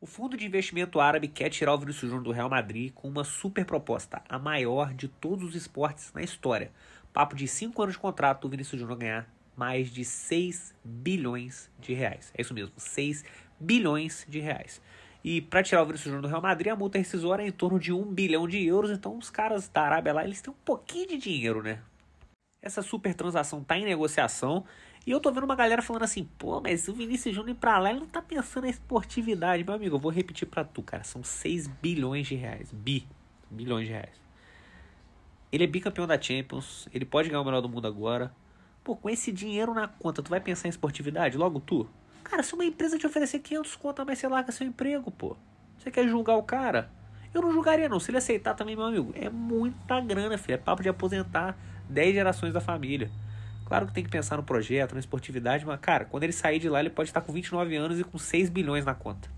O fundo de investimento árabe quer tirar o Vinícius Júnior do Real Madrid com uma super proposta, a maior de todos os esportes na história. Papo de 5 anos de contrato, o Vinícius Júnior ganhar mais de 6 bilhões de reais. É isso mesmo, 6 bilhões de reais. E para tirar o Vinícius Júnior do Real Madrid, a multa rescisória é em torno de 1 bilhão de euros. Então os caras da Arábia lá, eles têm um pouquinho de dinheiro, né? Essa super transação tá em negociação. E eu tô vendo uma galera falando assim, pô, mas o Vinícius Júnior ir pra lá, ele não tá pensando na esportividade. Meu amigo, eu vou repetir pra tu, cara. São 6 bilhões de reais. Bi. Bilhões de reais. Ele é bicampeão da Champions. Ele pode ganhar o melhor do mundo agora. Pô, com esse dinheiro na conta, tu vai pensar em esportividade? Logo tu? Cara, se uma empresa te oferecer 500 contas, mais, você larga seu emprego, pô. Você quer julgar o cara? Eu não julgaria, não. Se ele aceitar também, meu amigo, é muita grana, filho. É papo de aposentar 10 gerações da família. Claro que tem que pensar no projeto, na esportividade, mas, cara, quando ele sair de lá, ele pode estar com 29 anos e com 6 bilhões na conta.